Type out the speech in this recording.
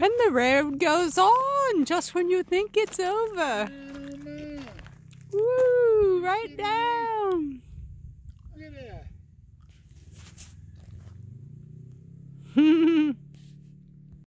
And the road goes on just when you think it's over. Woo, right down.